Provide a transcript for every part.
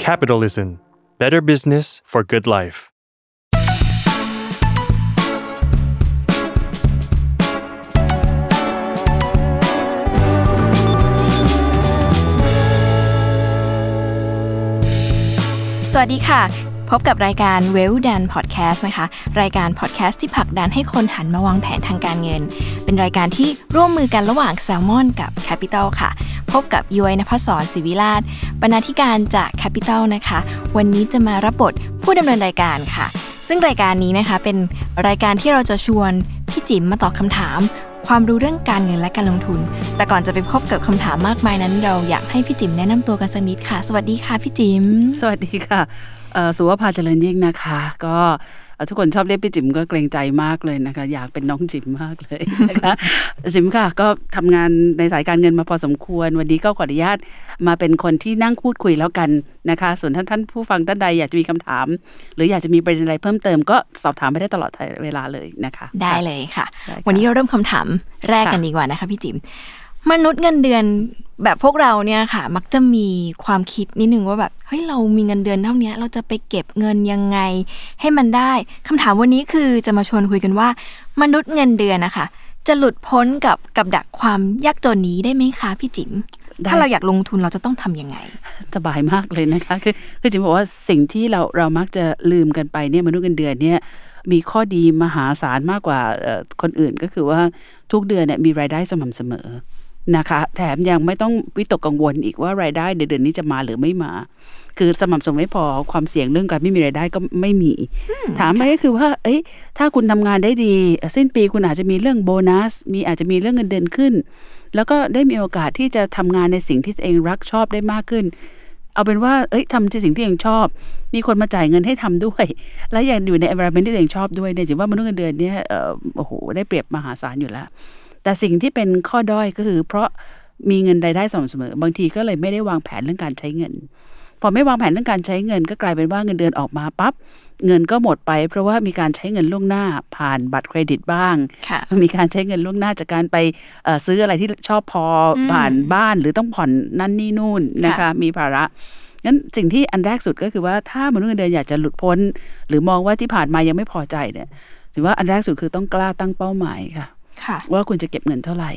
Capitalism Better Business for Good สวัสดีค่ะ.พบกับรายการเวลดันพอดแคสต์นะคะ รายการพอดแคสต์ที่ผลักดันให้คนหันมาวางแผนทางการเงิน เป็นรายการที่ร่วมมือกันระหว่างแซลมอนกับ Capital ค่ะ พบกับยุ้ยนภศรศิวิลาศบรรณาธิการจาก Capital นะคะ วันนี้จะมารับบทผู้ดำเนินรายการค่ะ ซึ่งรายการนี้นะคะเป็นรายการที่เราจะชวน พี่จิ๋มมาตอบคำถาม ความรู้เรื่องการเงินและการลงทุน แต่ก่อนจะไปพบกับคำถามมากมายนั้น เราอยากให้พี่จิมแนะนำตัวกันสักนิดค่ะ สวัสดีค่ะพี่จิม สวัสดีค่ะสุวภาเจริญยิ่งนะคะ ก็ทุกคนชอบเรียกพี่จิ๋มก็เกรงใจมากเลยนะคะ อยากเป็นน้องจิ๋มมากเลยนะคะจิ๋มค่ะก็ทำงานในสายการเงินมาพอสมควร วันนี้ก็ขออนุญาตมาเป็นคนที่นั่งพูดคุยแล้วกันนะคะ ส่วนท่านท่านผู้ฟังท่านใดอยากจะมีคำถาม หรืออยากจะมีประเด็นอะไรเพิ่มเติมก็สอบถามไปได้ตลอดเวลาเลยนะคะ ได้เลยค่ะ วันนี้เราเริ่มคำถามแรกกันดีกว่านะคะ พี่จิ๋มมนุษย์เงินเดือนแบบพวกเราเนี่ยค่ะมักจะมีความคิดนิดนึงว่าแบบเฮ้ยเรามีเงินเดือนเท่านี้เราจะไปเก็บเงินยังไงให้มันได้ คำถามวันนี้คือจะมาชวนคุยกันว่า มนุษย์เงินเดือนนะคะจะหลุดพ้นกับกับดักความยากจนนี้ได้ไหมคะพี่จิ๋มถ้าเราอยากลงทุนเราจะต้องทํำยังไง สบายมากเลยนะคะ คือคือจิ๋มบอกว่าสิ่งที่เราเรามักจะลืมกันไปเนี่ยมนุษย์เงินเดือนเนี่ยมีข้อดีมหาศาลมากกว่าคนอื่นก็คือว่าทุกเดือนเนี่ยมีรายได้สม่ำเสมอนะคะแถมยังไม่ต้องวิตกกังวลอีกว่ารายได้เดือนนี้จะมาหรือไม่มา คือสม่ำเสมอไม่พอความเสี่ยงเรื่องการไม่มีรายได้ก็ไม่มี ถามไปก็คือว่า เอ้ยถ้าคุณทำงานได้ดีสิ้นปีคุณอาจจะมีเรื่องโบนัส มีอาจจะมีเรื่องเงินเดือนขึ้น แล้วก็ได้มีโอกาสที่จะทำงานในสิ่งที่ตัวเองรักชอบได้มากขึ้น เอาเป็นว่าเอ้ยทำในสิ่งที่เองชอบ มีคนมาจ่ายเงินให้ทำด้วยและอยางอยู่ใน environment ที่เองชอบด้วยเนี่ยถือว่ามนุษย์เงินเดือนเนี่ยโอ้โหได้เปรียบมหาศาลอยู่แล้วแต่สิ่งที่เป็นข้อด้อยก็คือเพราะมีเงินรายได้สม่ำเสมอ บางทีก็เลยไม่ได้วางแผนเรื่องการใช้เงิน พอไม่วางแผนเรื่องการใช้เงิน ก็กลายเป็นว่าเงินเดือนออกมาปั๊บเงินก็หมดไปเพราะว่ามีการใช้เงินล่วงหน้า ผ่านบัตรเครดิตบ้างมีการใช้เงินล่วงหน้าจากการไปซื้ออะไรที่ชอบพอผ่านบ้าน หรือต้องผ่อนนั่นนี่นู่นนะคะมีภาระงั้นสิ่งที่อันแรกสุดก็คือ ว่าถ้ามนุษย์เงินเดือนอยากจะหลุดพ้น หรือมองว่าที่ผ่านมายังไม่พอใจเนี่ยถือว่าอันแรกสุดคือต้องกล้าตั้งเป้าหมายค่ะว่าคุณจะเก็บเงินเท่าไหร่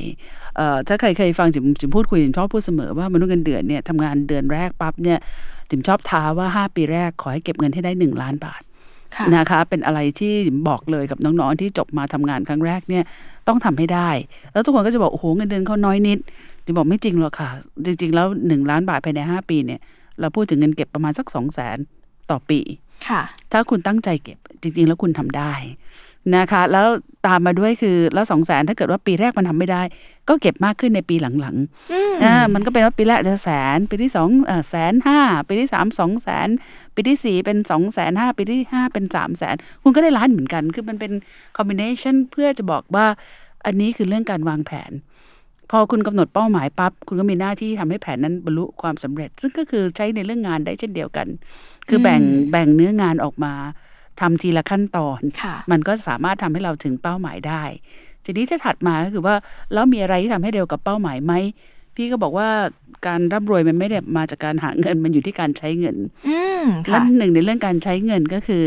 ถ้าใครเคยฟังจิมจิมพูดคุยจิมชอบพูดเสมอว่ามนุษย์เงินเดือนเนี่ยทำงานเดือนแรกปั๊บเนี่ยจิมชอบท้าว่า5ปีแรก ขอให้เก็บเงินให้ได้1ล้านบาทนะคะ เป็นอะไรที่บอกเลยกับน้องๆที่จบมาทำงานครั้งแรกเนี่ยต้องทำให้ได้ แล้วทุกคนก็จะบอกโอ้โหเงินเดือนเขาน้อยนิดจะบอกไม่จริงหรอกค่ะ จริง ๆ แล้ว1ล้านบาทภายใน5ปีเนี่ย เราพูดถึงเงินเก็บประมาณสัก2 0 0แสนต่อปีค่ะ ถ้าคุณตั้งใจเก็บจริง ๆ แล้วคุณทำได้นะคะ แล้วตามมาด้วยคือ แล้วสองแสนถ้าเกิดว่าปีแรกมันทำไม่ได้ ก็เก็บมากขึ้นในปีหลังๆอ่ามันก็เป็นว่าปีแรกจะแสนปีที่สองแสนห้าปีที่สามสองแสนปีที่สี่เป็นสองแสนห้าปีที่ห้าเป็นสามแสนคุณก็ได้ล้านเหมือนกันคือมันเป็นคอมบิเนชันเพื่อจะบอกว่าอันนี้คือเรื่องการวางแผน พอคุณกำหนดเป้าหมายปับ๊บ คุณก็มีหน้าที่ทำให้แผนนั้นบรรลุความสำเร็จ ซึ่งก็คือใช้ในเรื่องงานได้เช่นเดียวกัน คือแบ่งแบ่งเนื้องานออกมาทำทีละขั้นตอน มันก็สามารถทำให้เราถึงเป้าหมายได้ ทีนี้จะถัดมาก็คือว่าแล้วมีอะไรที่ทำให้เร็วกับเป้าหมายไหมพี่ก็บอกว่าการร่ำรวยมันไม่ได้มาจากการหาเงินมันอยู่ที่การใช้เงินและหนึ่งในเรื่องการใช้เงินก็คือ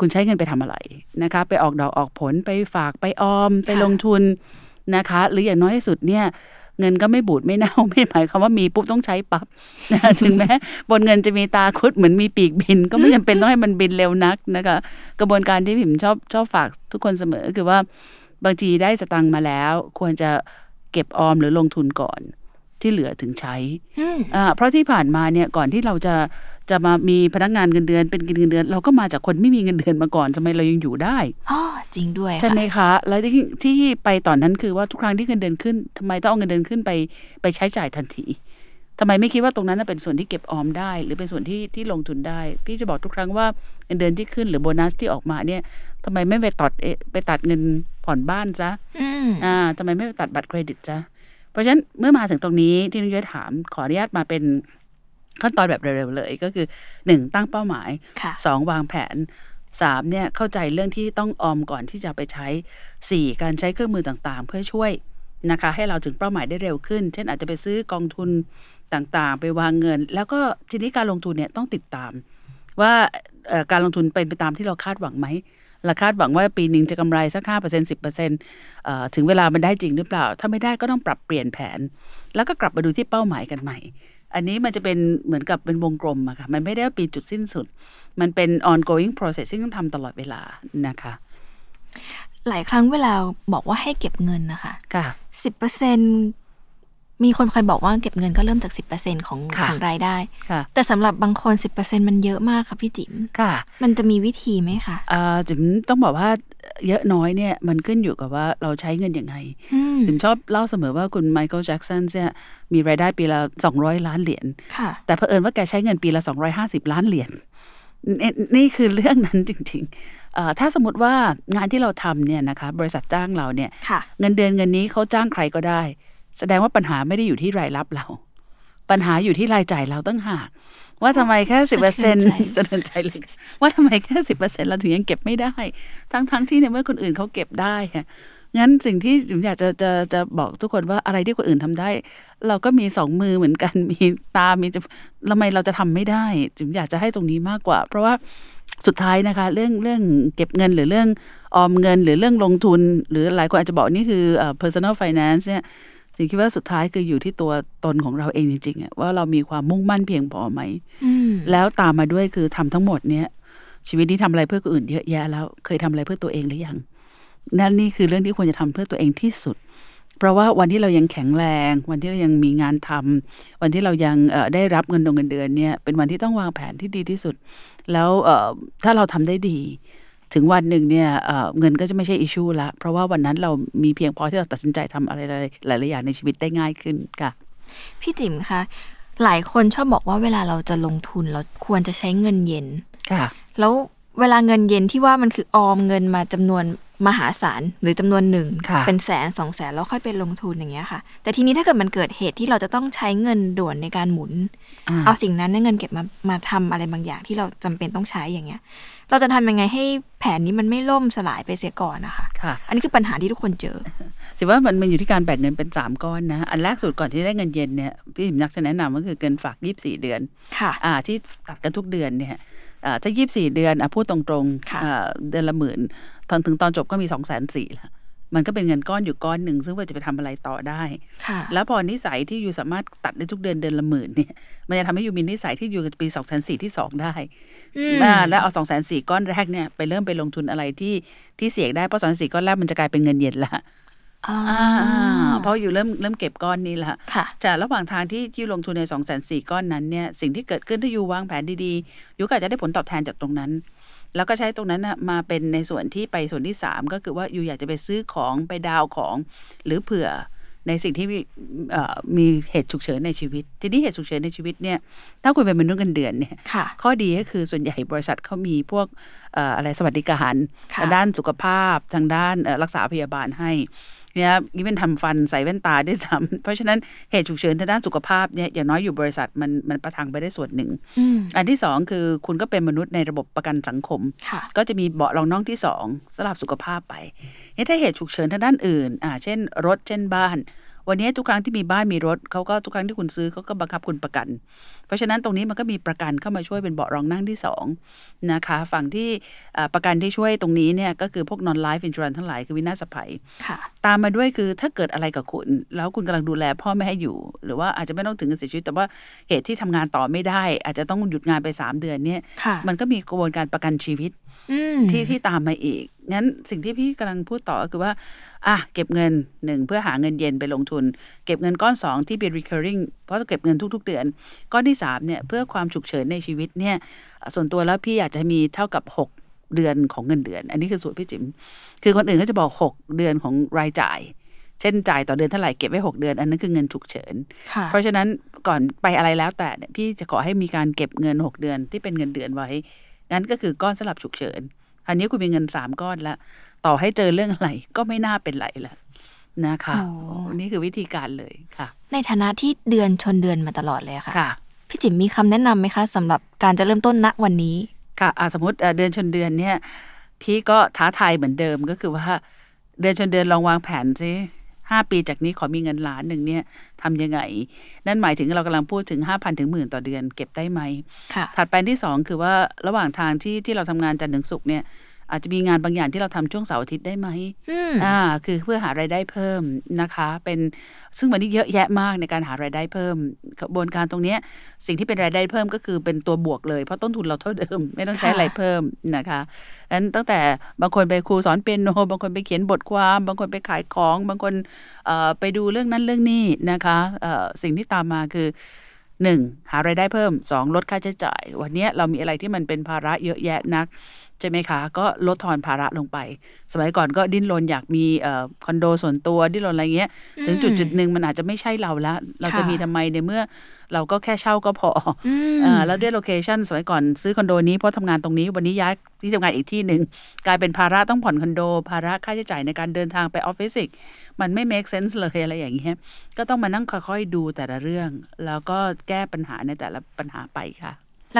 คุณใช้เงินไปทำอะไรนะคะไปออกดอกออกผลไปฝากไปออม ไปลงทุนนะคะหรืออย่างน้อยที่สุดเนี่ยเงินก็ไม่บูดไม่เน่าไม่หมายความว่ามีปุ๊บ ต้องใช้ปับ๊บถึงแม้บนเงินจะมีตาคุดเหมือนมีปีกบิน ก็ไม่จำเป็นต้องให้มันบินเร็วนักนะคะกระบวนการที่พิมชอบชอบฝากทุกคนเสมอ คือว่าบางทีได้สตังค์มาแล้ว ควรจะเก็บออมหรือลงทุนก่อนที่เหลือถึงใช้เพราะที่ผ่านมาเนี่ย ก่อนที่เราจะจะมามีพนักงานเงินเดือนเป็นเงินเดือน เราก็มาจากคนไม่มีเงินเดือนมาก่อนทำไมเรายังอยู่ได้อ๋อจริงด้วยใช่ไหมคะ แล้วที่ไปตอนนั้นคือว่าทุกครั้งที่เงินเดือนขึ้น ทำไมต้องเอาเงินเดือนขึ้นไปไปใช้จ่ายทันทีทำไมไม่คิดว่าตรงนั้นเป็นส่วนที่เก็บออมได้ หรือเป็นส่วนที่ที่ลงทุนได้ พี่จะบอกทุกครั้งว่าเงินเดือนที่ขึ้นหรือโบนัสที่ออกมาเนี่ย ทำไมไม่ไปตัดไปตัดเงินผ่อนบ้านซะอ่าทำไมไม่ไปตัดบัตรเครดิตจ้ะเพราะฉะนั้นเมื่อมาถึงตรงนี้ที่นุ้ยถามขออนุญาตมาเป็นขั้นตอนแบบเร็วๆเลยก็คือหนึ่งตั้งเป้าหมายสองวางแผนสามเนี่ยเข้าใจเรื่องที่ต้องออมก่อนที่จะไปใช้สี่การใช้เครื่องมือต่างๆ เพื่อช่วยนะคะให้เราถึงเป้าหมายได้เร็วขึ้น เช่น อาจจะไปซื้อกองทุนต่างๆ ไปวางเงิน แล้วก็ทีนี้การลงทุนเนี่ยต้องติดตาม ว่าการลงทุนเป็นไปตามที่เราคาดหวังไหมเราคาดหวังว่าปีหนึ่งจะกำไรสักห้าเปอร์เซ็นต์สิบเปอร์เซ็นต์ถึงเวลามันได้จริงหรือเปล่า ถ้าไม่ได้ก็ต้องปรับเปลี่ยนแผน แล้วก็กลับมาดูที่เป้าหมายกันใหม่อันนี้มันจะเป็นเหมือนกับเป็นวงกลมอะค่ะมันไม่ได้ปีจุดสิ้นสุด มันเป็น ongoing process ซึ่งต้องทำตลอดเวลานะคะ หลายครั้งเวลาบอกว่าให้เก็บเงินนะคะค่ะสิบเปอร์เซ็นต์มีคนคอยบอกว่าเก็บเงินก็เริ่มจากสิบเปอร์เซ็นของของรายได้ แต่สำหรับบางคนสิบเปอร์เซ็นมันเยอะมากค่ะพี่จิ๋มค่ะ มันจะมีวิธีไหมคะเออจิ๋มต้องบอกว่าเยอะน้อยเนี่ยมันขึ้นอยู่กับว่าเราใช้เงินยังไงจิ๋มชอบเล่าเสมอว่าคุณไมเคิลแจ็กสันเนี่ยมีรายได้ปีละสองร้อยล้านเหรียญแต่เผอิญว่าแกใช้เงินปีละสองร้อยห้าสิบล้านเหรียญ นี่คือเรื่องนั้นจริงๆ ถ้าสมมติว่างานที่เราทำเนี่ยนะคะ บริษัทจ้างเราเนี่ยเงินเดือนเงินนี้เขาจ้างใครก็ได้แสดงว่าปัญหาไม่ได้อยู่ที่รายรับเรา ปัญหาอยู่ที่รายจ่ายเราตั้งหากว่าทำไมแค่สิบเปอร์เซ็นต์สะเทือนใจเลยว่าทำไมแค่สิบเปอร์เซ็นต์เราถึงยังเก็บไม่ได้ ทั้งทั้งที่ในเมื่อคนอื่นเขาเก็บได้ค่ะงั้นสิ่งที่ผมอยากจะจะจะบอกทุกคนว่าอะไรที่คนอื่นทำได้ เราก็มีสองมือเหมือนกัน มีตามีทำไมเราจะทำไม่ได้ผมอยากจะให้ตรงนี้มากกว่า เพราะว่าสุดท้ายนะคะ เรื่องเรื่องเก็บเงิน หรือเรื่องออมเงิน หรือเรื่องลงทุน หรือหลายคนอาจจะบอกนี่คือ personal finance เนี่ยจึงคิดว่าสุดท้ายคืออยู่ที่ตัวตนของเราเองจริงๆว่าเรามีความมุ่งมั่นเพียงพอไหมแล้วตามมาด้วยคือทำทั้งหมดเนี้ยชีวิตนี้ทำอะไรเพื่อคนอื่นเยอะแยะแล้วเคยทำอะไรเพื่อตัวเองหรือยังนั่นนี่คือเรื่องที่ควรจะทำเพื่อตัวเองที่สุด เพราะว่าวันที่เรายังแข็งแรง วันที่เรายังมีงานทำ วันที่เรายังได้รับเงินดงเงินเดือนเนี่ย เป็นวันที่ต้องวางแผนที่ดีที่สุด แล้วถ้าเราทำได้ดีถึงวันหนึ่งเนี่ยเงินก็จะไม่ใช่อิชชูละ เพราะว่าวันนั้นเรามีเพียงพอที่เราตัดสินใจทำอะไรหลายๆอย่างในชีวิตได้ง่ายขึ้นค่ะ พี่จิ๋มคะหลายคนชอบบอกว่าเวลาเราจะลงทุนเราควรจะใช้เงินเย็นค่ะ แล้วเวลาเงินเย็นที่ว่ามันคือออมเงินมาจำนวนมหาศาลหรือจำนวนหนึ่งเป็นแสนสองแสนแล้วค่อยไปลงทุนอย่างเงี้ยค่ะ แต่ทีนี้ถ้าเกิดมันเกิดเหตุที่เราจะต้องใช้เงินด่วนในการหมุน เอาสิ่งนั้นในเงินเก็บมามาทำอะไรบางอย่างที่เราจำเป็นต้องใช้อย่างเงี้ย เราจะทำยังไงให้แผนนี้มันไม่ล่มสลายไปเสียก่อนนะคะคะอันนี้คือปัญหาที่ทุกคนเจอจิว่ามันมันอยู่ที่การแบ่งเงินเป็น3ก้อนนะอันแรกสุดก่อนที่ได้เงินเย็นเนี่ยพี่หิมยักจะแนะนำก็คือเงินฝาก24เดือนค่ะ อ่าที่ฝากกันทุกเดือนเนี่ยจะายี่สี่เดือนอพูดตรงๆเดือนละหมื่นตอนถึงตอนจบก็มีสองแสนสี่ละมันก็เป็นเงินก้อนอยู่ก้อนหนึ่งซึ่งว่าจะไปทำอะไรต่อได้แล้วพอนิสัยที่อยู่สามารถตัดได้ทุกเดือนเดือนละหมื่นเนี่ย มันจะทำให้อยู่มีนิสัยที่อยู่ปีสองแสนสี่ที่สองได้แล้วเอาสองแสนสี่ก้อนแรกเนี่ย ไปเริ่มไปลงทุนอะไรที่ที่เสี่ยงได้เพราะสองแสนสี่ก้อนแรกมันจะกลายเป็นเงินเย็นละพราะอยู่เริ่มเริ่มเก็บก้อนนี้แหละจากระหว่างทางที่ที่ลงทุนในสองแสนสี่ก้อนนั้นเนี่ยสิ่งที่เกิดขึ้นถ้าอยู่วางแผนดีๆอยู่ก็จะได้ผลตอบแทนจากตรงนั้น แล้วก็ใช้ตรงนั้นมาเป็นในส่วนที่ไปส่วนที่ 3 ก็คือว่า อยู่อยากจะไปซื้อของไปดาวของหรือเผื่อในสิ่งที่มีเหตุฉุกเฉินในชีวิต ทีนี้เหตุฉุกเฉินในชีวิตเนี่ยถ้าคุณเป็นมนุษย์เงินเดือนเนี่ยข้อดีก็คือส่วนใหญ่บริษัทเขามีพวกอะไรสวัสดิการทางด้านสุขภาพทางด้านรักษาพยาบาลให้เนี่ยนี่เป็นทำฟันใส่แว่นตาได้ซ้ำเพราะฉะนั้นเหตุฉุกเฉินทางด้านสุขภาพเนี่ยอย่างน้อยอยู่บริษัทมันมันประทังไปได้ส่วนหนึ่ง อันที่สองคือคุณก็เป็นมนุษย์ในระบบประกันสังคม ก็จะมีเบาะรองน้องที่สอง สลับสุขภาพไปเนี่ยถ้าเหตุฉุกเฉินทางด้านอื่นอ่าเช่น รถเช่นบ้านวันนี้ทุกครั้งที่มีบ้านมีรถเขาก็ทุกครั้งที่คุณซื้อเขาก็บังคับคุณประกัน เพราะฉะนั้นตรงนี้มันก็มีประกันเข้ามาช่วยเป็นเบาะรองนั่งที่2นะคะ ฝั่งที่ประกันที่ช่วยตรงนี้เนี่ยก็คือพวกนอนไลฟ์อินชูรันทั้งหลายคือวินาศภัย ตามมาด้วยคือถ้าเกิดอะไรกับคุณ แล้วคุณกำลังดูแลพ่อไม่ให้อยู่ หรือว่า อาจจะไม่ต้องถึงเสียชีวิต แต่ว่าเหตุที่ทำงานต่อไม่ได้ อาจจะต้องหยุดงานไป 3 เดือนเนี่ยมันก็มีกระบวนการประกันชีวิตที่ ที่ตามมาอีก งั้นสิ่งที่พี่กำลังพูดต่อคือว่า อ่ะ เก็บเงินหนึ่งเพื่อหาเงินเย็นไปลงทุน เก็บเงินก้อนสองที่เป็น recurring เพราะจะ เก็บเงินทุก ๆ เดือน ก้อน ที่สามเนี่ยเพื่อความฉุกเฉินในชีวิตเนี่ย ส่วนตัวแล้วพี่อยากจะมีเท่ากับหกเดือนของเงินเดือน อันนี้คือสูตรพี่จิม คือคนอื่นเขาจะบอกหกเดือนของรายจ่าย เช่นจ่ายต่อเดือนเท่าไหร่เก็บไว้หกเดือน อันนั้นคือเงินฉุกเฉินเพราะฉะนั้นก่อนไปอะไรแล้วแต่พี่จะขอให้มีการเก็บเงินหกเดือนที่เป็นเงินเดือนไว้งั้นก็คือก้อนสลับฉุกเฉิน อันนี้คุณมีเงินสามก้อนละต่อให้เจอเรื่องอะไร ก็ไม่น่าเป็นไรละนะคะนี่คือวิธีการเลยค่ะ ในฐานะที่เดือนชนเดือนมาตลอดเลยค่ะคะพี่จิ๋มมีคำแนะนํำไหมคะ สำหรับการจะเริ่มต้นณวันนี้ ค่ะะสมมติเดือนชนเดือนเนี่ยพี่ก็ท้าทายเหมือนเดิมก็คือว่าเดือนชนเดือนลองวางแผนซิห้าปีจากนี้ขอมีเงินล้านหนึ่งเนี่ยทำยัง ไง นั่นหมายถึงเรากำลังพูดถึง5,000ถึงหมื่นต่อเดือน เก็บได้ไหม ค่ะ ถัดไปที่ 2 คือว่าระหว่างทางที่ที่เราทำงานจันทร์ถึงศุกร์เนี่ยอาจจะมีงานบางอย่างที่เราทำช่วงเสาร์อาทิตย์ได้ไหมอ่า คือเพื่อหาไรายได้เพิ่มนะคะ เป็น ซึ่งวันนี้เยอะแยะมากในการหาไรายได้เพิ่มกระบวนการตรงนี้ สิ่งที่เป็นรายได้เพิ่มก็คือเป็นตัวบวกเลย เพราะต้นทุนเราเท่าเดิม ไม่ต้องใช้อะไรเพิ่มนะคะดังนั้นตั้งแต่บางคนไปครูสอนเปียโน บางคนไปเขียนบทความ บางคนไปขายของ บางคนไปดูเรื่องนั้นเรื่องนี้นะคะสิ่งที่ตามมาคือหนึ่งหาไรายได้เพิ่มสองลดค่าใช้จ่าย วันนี้เรามีอะไรที่มันเป็นภาระเยอะแยะนักใช่ไหมคะ ก็ลดทอนภาระลงไปสมัยก่อนก็ดิ้นรนอยากมีคอนโดส่วนตัวดิ้นรนอะไรเงี้ยถึงจุดจุดหนึ่งมันอาจจะไม่ใช่เราแล้ว เราจะมีทำไมในเมื่อ เราก็แค่เช่าก็พออแล้วด้วยโลเคชันสมัยก่อนซื้อคอนโดนี้เพราะทำงานตรงนี้วันนี้ย้ายที่ทำงานอีกที่หนึ่งกลายเป็นภาระต้องผ่อนคอนโด ภาระค่าใช้จ่ายในการเดินทางไปออฟฟิศอีกมันไม่ make sense เลยอะไรอย่างเงี้ยก็ต้องมานั่งค่อยๆดูแต่ละเรื่อง แล้วก็แก้ปัญหาในแต่ละปัญหาไปค่ะ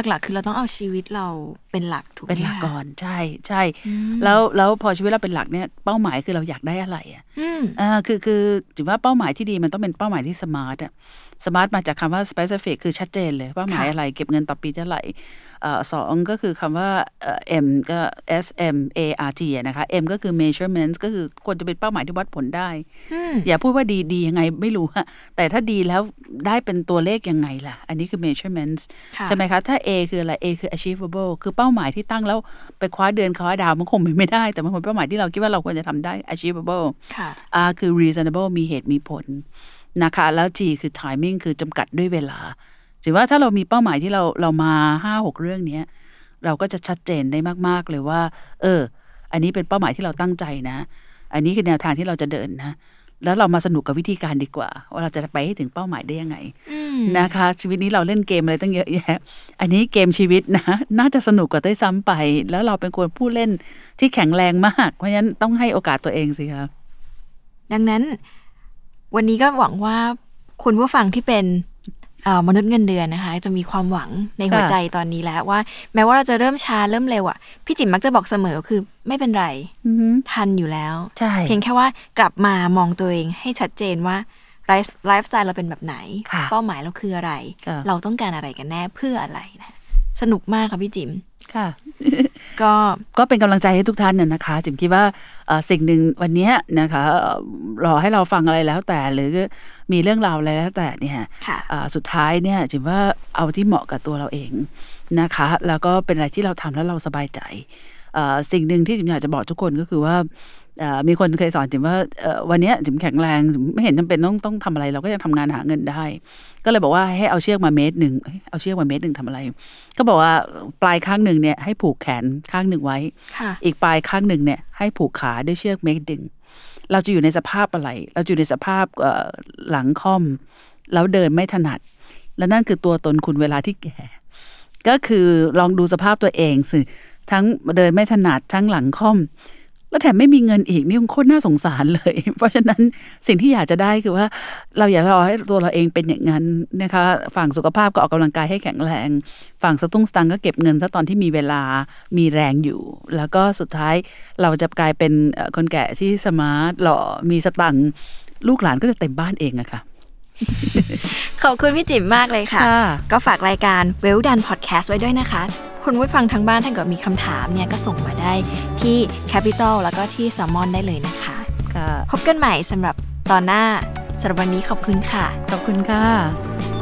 หลักๆคือเราต้องเอาชีวิตเราเป็นหลักถูกเป็นหลักก่อนใช่ใช่แล้วแล้วพอชีวิตเราเป็นหลักเนี่ยเป้าหมายคือเราอยากได้อะไรอ่ะอ่าคือคือถือว่าเป้าหมายที่ดีมันต้องเป็นเป้าหมายที่สมาร์ทอ่ะสมาร์ทมาจากคำว่า specific คือชัดเจนเลย เป้าหมายอะไร เก็บเงินต่อปีเท่าไหร่อ่สองก็คือคำว่าเอ M ก็ S M A R T นะคะ M ก็คือ measurements ก็คือควรจะเป็นเป้าหมายที่วัดผลได้ อย่าพูดว่าดีดียังไงไม่รู้แต่ถ้าดีแล้วได้เป็นตัวเลขยังไงล่ะ อันนี้คือ measurements ใช่ไหมคะถ้า A คืออะไร A คือ achievable คือเป้าหมายที่ตั้งแล้วไปคว้าเดือนคว้าดาวมันคงเป็นไม่ได้แต่มันคงเป้าหมายที่เราคิดว่าเรา ควรจะทำได้ achievable ค่ะ R คือ reasonable มีเหตุมีผลนะคะ แล้ว G คือ timing คือจำกัดด้วยเวลา ถือว่าถ้าเรามีเป้าหมายที่เราเรามาห้าหกเรื่องเนี้ย เราก็จะชัดเจนได้มากๆเลยว่า เออ อันนี้เป็นเป้าหมายที่เราตั้งใจนะ อันนี้คือแนวทางที่เราจะเดินนะแล้วเรามาสนุกกับวิธีการดีกว่า ว่าเราจะไปให้ถึงเป้าหมายได้ยังไงนะคะ ชีวิตนี้เราเล่นเกมอะไรตั้งเยอะแยะอันนี้เกมชีวิตนะน่าจะสนุกกว่าได้ซ้ำไป แล้วเราเป็นคนผู้เล่นที่แข็งแรงมากเพราะฉะนั้นต้องให้โอกาสตัวเองสิคะดังนั้น วันนี้ก็หวังว่า คุณผู้ฟังที่เป็นมนุษย์เงินเดือนนะคะจะมีความหวังในหัวใจตอนนี้แล้วว่า แม้ว่าเราจะเริ่มช้าเริ่มเร็วอ่ะ พี่จิ๋มมักจะบอกเสมอคือ ไม่เป็นไรทันอยู่แล้วเพียงแค่ว่า กลับมามองตัวเองให้ชัดเจนว่าไลฟ์สไตล์เราเป็นแบบไหนเป้าหมายเราคืออะไรเราต้องการอะไรกันแน่ เพื่ออะไรนะสนุกมากค่ะ พี่จิม๋มค่ะก็ ก็เป็นกำลังใจให้ทุกท่านน่ยนะคะ จิมคิดว่าสิ่งหนึ่งวันนี้นะคะรอให้เราฟังอะไรแล้วแต่หรือมีเรื่องราวอะไรแล้วแต่เนี่ยสุดท้ายเนี่ยจิมว่าเอาที่เหมาะกับตัวเราเองนะคะ แล้วก็เป็นอะไรที่เราทำแล้วเราสบายใจสิ่งหนึ่งที่จิมอยากจะบอกทุกคนก็คือว่ามีคนเคยสอนจิมว่าวันนี้จิมแข็งแรงไม่เห็นจำเป็นต้องต้องทำอะไร เราก็ยังทำงานหาเงินได้ ก็เลยบอกว่าให้เอาเชือกมาเมตรหนึ่งเอาเชือกมาเมตรหนึ่งทำอะไร ก็บอกว่าปลายข้างหนึ่งเนี่ยให้ผูกแขนข้างหนึ่งไว้ อีกปลายข้างหนึ่งเนี่ย ให้ผูกขาด้วยเชือกเมกดึง เราจะอยู่ในสภาพอะไร เราอยู่ในสภาพหลังค่อม แล้วเดินไม่ถนัด และนั่นคือตัวตนคุณเวลาที่แก่ ก็คือลองดูสภาพตัวเองสิ ทั้งเดินไม่ถนัด ทั้งหลังค่อมแล้วแถมไม่มีเงินอีกนี่คงโคตรน่าสงสารเลย เพราะฉะนั้นสิ่งที่อยากจะได้คือว่าเราอย่ารอให้ตัวเราเองเป็นอย่างนั้นนะคะ ฝั่งสุขภาพก็ออกกำลังกายให้แข็งแรง ฝั่งสตุ้งสตังก็เก็บเงินซะตอนที่มีเวลา มีแรงอยู่ แล้วก็สุดท้ายเราจะกลายเป็นคนแก่ที่สมาร์ทหล่อมีสตังลูกหลานก็จะเต็มบ้านเองอะคะ่ะขอบคุณพี่จิ๋มมากเลยค่ะ ก็ฝากรายการเวลดันพอดแคสต์ไว้ด้วยนะคะ คุณผู้ฟังทางบ้านถ้าเกิดมีคำถามเนี่ยก็ส่งมาได้ที่ Capital แล้วก็ที่ s ซ l m o n ได้เลยนะคะพบกันใหม่สำหรับตอนหน้าสำหรับวันนี้ขอบคุณค่ะ ขอบคุณค่ะ